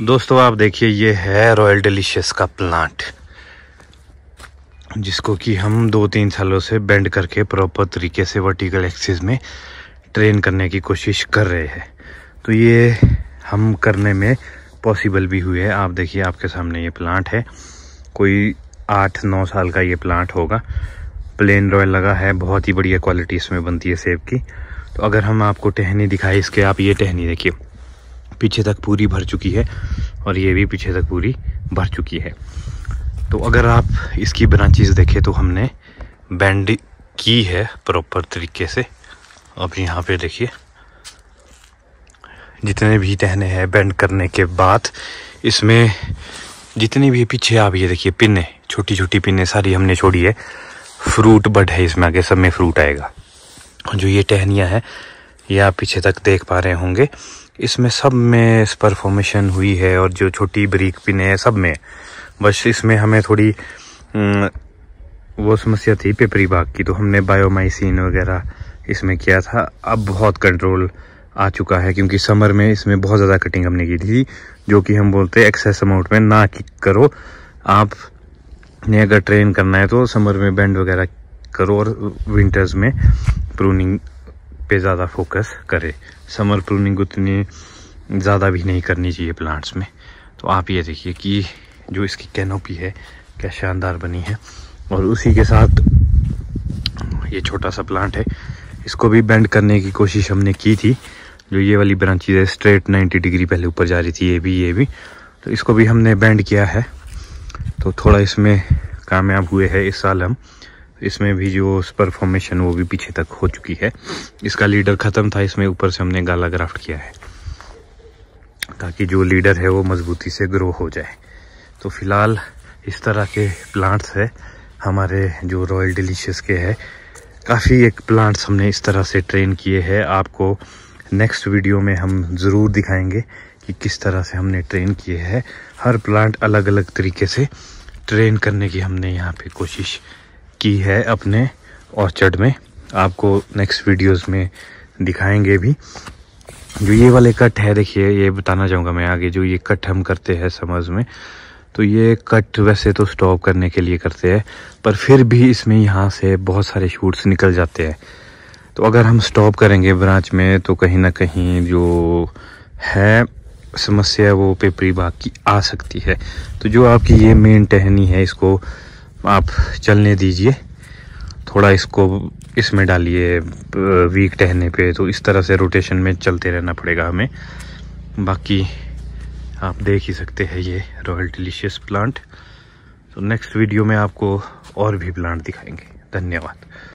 दोस्तों आप देखिए ये है रॉयल डिलीशियस का प्लांट जिसको कि हम दो तीन सालों से बेंड करके प्रॉपर तरीके से वर्टिकल एक्सिस में ट्रेन करने की कोशिश कर रहे हैं तो ये हम करने में पॉसिबल भी हुए है आप देखिए आपके सामने ये प्लांट है कोई आठ नौ साल का ये प्लांट होगा प्लेन रॉयल लगा है बहुत ही बढ़िया क्वालिटी इसमें बनती है सेब की तो अगर हम आपको टहनी दिखाई इसके आप ये टहनी देखिए पीछे तक पूरी भर चुकी है और ये भी पीछे तक पूरी भर चुकी है तो अगर आप इसकी ब्रांचेस देखें तो हमने बैंड की है प्रॉपर तरीके से अब यहाँ पे देखिए जितने भी टहने हैं बैंड करने के बाद इसमें जितने भी पीछे आप ये देखिए पिने छोटी छोटी पिने सारी हमने छोड़ी है फ्रूट बड है इसमें आगे सब में फ्रूट आएगा जो ये टहनियाँ हैं ये आप पीछे तक देख पा रहे होंगे इसमें सब में परफॉर्मेशन हुई है और जो छोटी बरीक पिन है सब में बस इसमें हमें थोड़ी हम्म, वो समस्या थी पेपरी बाग की तो हमने बायोमाइसिन वगैरह इसमें किया था अब बहुत कंट्रोल आ चुका है क्योंकि समर में इसमें बहुत ज़्यादा कटिंग हमने की थी जो कि हम बोलते हैं एक्सेस अमाउंट में ना कि करो आप ने अगर ट्रेन करना है तो समर में बैंड वगैरह करो और विंटर्स में प्रूनिंग पे ज़्यादा फोकस करे समर प्रूनिंग उतनी ज़्यादा भी नहीं करनी चाहिए प्लांट्स में तो आप ये देखिए कि जो इसकी कैनोपी है क्या शानदार बनी है और उसी के साथ ये छोटा सा प्लांट है इसको भी बेंड करने की कोशिश हमने की थी जो ये वाली ब्रांचेज है स्ट्रेट 90 डिग्री पहले ऊपर जा रही थी ये भी ये भी तो इसको भी हमने बेंड किया है तो थोड़ा इसमें कामयाब हुए हैं इस साल हम इसमें भी जो परफॉर्मेशन वो भी पीछे तक हो चुकी है इसका लीडर ख़त्म था इसमें ऊपर से हमने गाला ग्राफ्ट किया है ताकि जो लीडर है वो मजबूती से ग्रो हो जाए तो फिलहाल इस तरह के प्लांट्स है हमारे जो रॉयल डिलीशियस के है काफ़ी एक प्लांट्स हमने इस तरह से ट्रेन किए हैं आपको नेक्स्ट वीडियो में हम ज़रूर दिखाएंगे कि किस तरह से हमने ट्रेन किए हैं हर प्लांट अलग अलग तरीके से ट्रेन करने की हमने यहाँ पे कोशिश की है अपने ऑर्चर्ड में आपको नेक्स्ट वीडियोस में दिखाएंगे भी जो ये वाले कट है देखिए ये बताना चाहूँगा मैं आगे जो ये कट हम करते हैं समर्स में तो ये कट वैसे तो स्टॉप करने के लिए करते हैं पर फिर भी इसमें यहाँ से बहुत सारे शूट्स निकल जाते हैं तो अगर हम स्टॉप करेंगे ब्रांच में तो कहीं ना कहीं जो है समस्या वो पेपरी बाग की आ सकती है तो जो आपकी ये मेन टहनी है इसको आप चलने दीजिए थोड़ा इसको इसमें डालिए वीक टहने पे तो इस तरह से रोटेशन में चलते रहना पड़ेगा हमें बाकी आप देख ही सकते हैं ये रॉयल डिलीशियस प्लांट तो नेक्स्ट वीडियो में आपको और भी प्लांट दिखाएंगे धन्यवाद